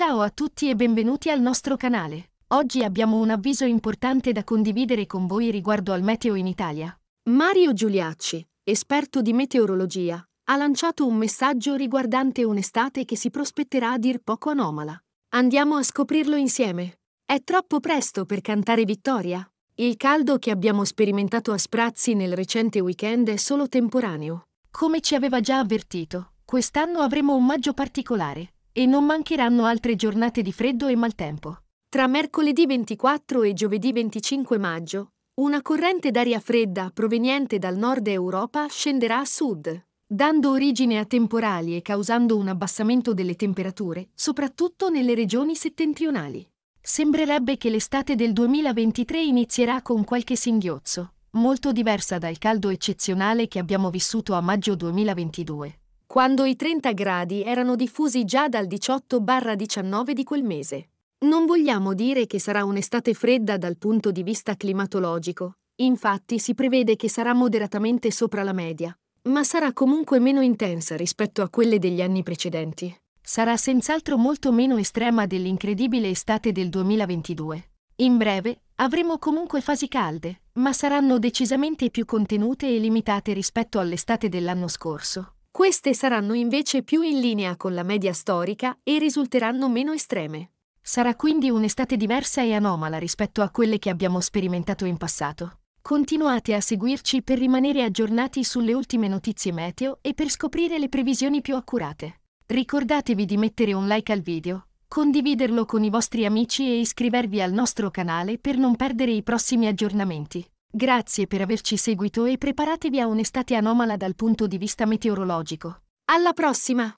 Ciao a tutti e benvenuti al nostro canale. Oggi abbiamo un avviso importante da condividere con voi riguardo al meteo in Italia. Mario Giuliacci, esperto di meteorologia, ha lanciato un messaggio riguardante un'estate che si prospetterà a dir poco anomala. Andiamo a scoprirlo insieme. È troppo presto per cantare vittoria. Il caldo che abbiamo sperimentato a sprazzi nel recente weekend è solo temporaneo. Come ci aveva già avvertito, quest'anno avremo un maggio particolare e non mancheranno altre giornate di freddo e maltempo. Tra mercoledì 24 e giovedì 25 maggio, una corrente d'aria fredda proveniente dal nord Europa scenderà a sud, dando origine a temporali e causando un abbassamento delle temperature, soprattutto nelle regioni settentrionali. Sembrerebbe che l'estate del 2023 inizierà con qualche singhiozzo, molto diversa dal caldo eccezionale che abbiamo vissuto a maggio 2022 quando i 30 gradi erano diffusi già dal 18-19 di quel mese. Non vogliamo dire che sarà un'estate fredda dal punto di vista climatologico, infatti si prevede che sarà moderatamente sopra la media, ma sarà comunque meno intensa rispetto a quelle degli anni precedenti. Sarà senz'altro molto meno estrema dell'incredibile estate del 2022. In breve, avremo comunque fasi calde, ma saranno decisamente più contenute e limitate rispetto all'estate dell'anno scorso. Queste saranno invece più in linea con la media storica e risulteranno meno estreme. Sarà quindi un'estate diversa e anomala rispetto a quelle che abbiamo sperimentato in passato. Continuate a seguirci per rimanere aggiornati sulle ultime notizie meteo e per scoprire le previsioni più accurate. Ricordatevi di mettere un like al video, condividerlo con i vostri amici e iscrivervi al nostro canale per non perdere i prossimi aggiornamenti. Grazie per averci seguito e preparatevi a un'estate anomala dal punto di vista meteorologico. Alla prossima!